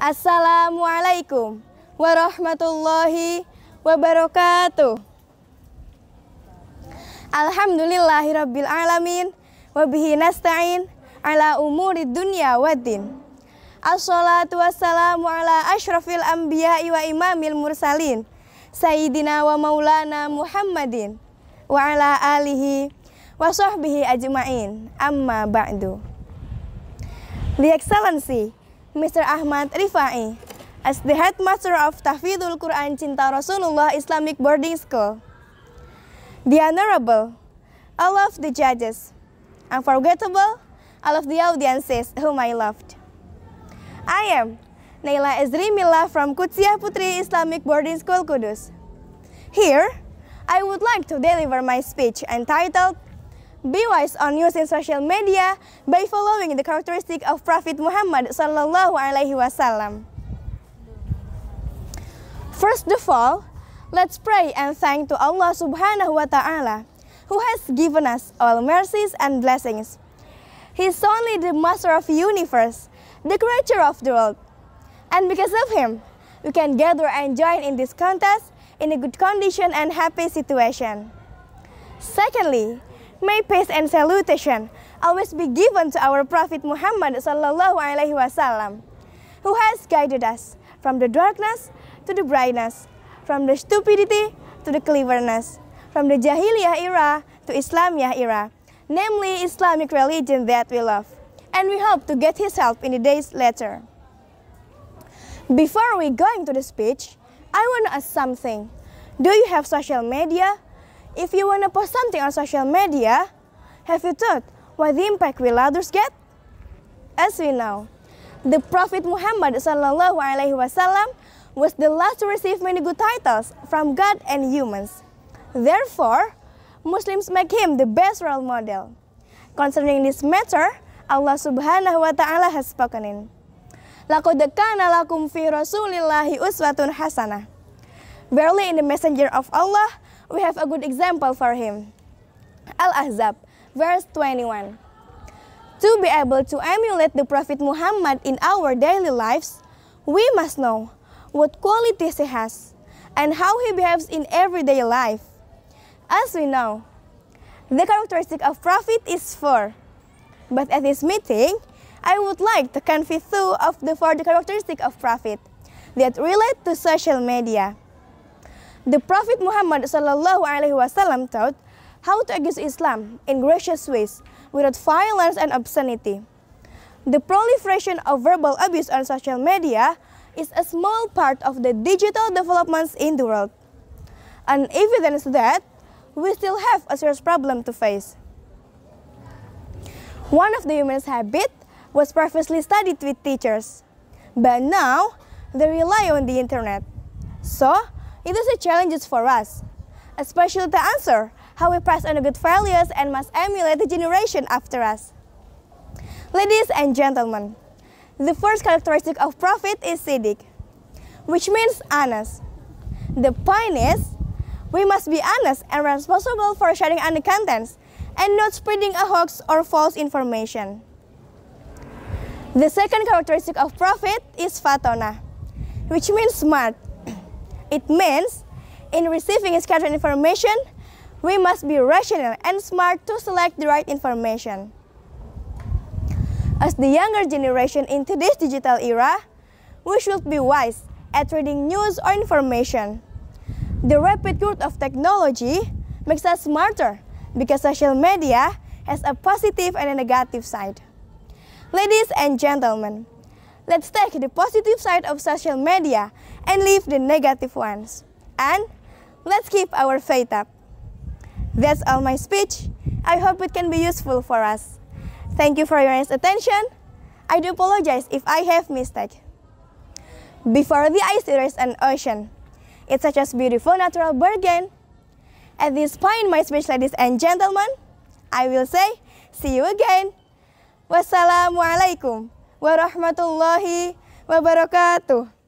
Assalamualaikum warahmatullahi wabarakatuh. Alhamdulillahirabbil alamin wa bihi nasta'in ala umuri dunya waddin. Assalatu wassalamu ala asyrafil anbiya'i wa imamil mursalin sayyidina wa maulana Muhammadin wa ala alihi wa sahbihi ajmain. Amma ba'du. The Excellency Mr. Ahmad Rifai, as the headmaster of Tahfidul Quran Cinta Rasulullah Islamic Boarding School. The Honorable, all of the judges, unforgettable, all of the audiences whom I loved. I am Naila Ezri Mila from Kutsia Putri Islamic Boarding School Kudus. Here, I would like to deliver my speech entitled be wise on using social media by following the characteristic of Prophet Muhammad sallallahu alaihi wasallam. First of all, let's pray and thank to Allah subhanahu wa ta'ala who has given us all mercies and blessings. He is only the master of the universe, the creator of the world. And because of him, we can gather and join in this contest in a good condition and happy situation. Secondly, May peace and salutation always be given to our Prophet Muhammad sallallahu alaihi wasallam, who has guided us from the darkness to the brightness, from the stupidity to the cleverness, from the Jahiliyah era to Islamiyah era, namely Islamic religion that we love, and we hope to get his help in the days later. Before we go into the speech, I want to ask something. Do you have social media? If you wanna post something on social media, have you thought what the impact will others get? As we know, the Prophet Muhammad sallallahu alaihi wasallam was the last to receive many good titles from God and humans. Therefore, Muslims make him the best role model. Concerning this matter, Allah subhanahu wa ta'ala has spoken in. Laqad kana lakum fi rasulillahi uswatun hasanah. Verily in the messenger of Allah, we have a good example for him. Al-Ahzab, verse 21. To be able to emulate the Prophet Muhammad in our daily lives, we must know what qualities he has and how he behaves in everyday life. As we know, the characteristic of Prophet is four. But at this meeting, I would like to convey two of the four characteristics of Prophet that relate to social media. The Prophet Muhammad wasallam taught how to against Islam in gracious ways without violence and obscenity. The proliferation of verbal abuse on social media is a small part of the digital developments in the world, an evidence that we still have a serious problem to face. One of the human's habits was previously studied with teachers, but now they rely on the internet. So, it is a challenge for us, especially to answer how we pass on the good values and must emulate the generation after us. Ladies and gentlemen, the first characteristic of prophet is siddiq, which means honest. The point is, we must be honest and responsible for sharing any the contents and not spreading a hoax or false information. The second characteristic of prophet is fatona, which means smart. It means in receiving scattered information, we must be rational and smart to select the right information. As the younger generation in today's digital era, we should be wise at reading news or information. The rapid growth of technology makes us smarter because social media has a positive and a negative side. Ladies and gentlemen, let's take the positive side of social media and leave the negative ones. And let's keep our faith up. That's all my speech. I hope it can be useful for us. Thank you for your attention. I do apologize if I have mistake. Before the ice there is an ocean. It's such a beautiful natural bargain. At this point, my speech, ladies and gentlemen, I will say, see you again. Wassalamualaikum warahmatullahi wabarakatuh.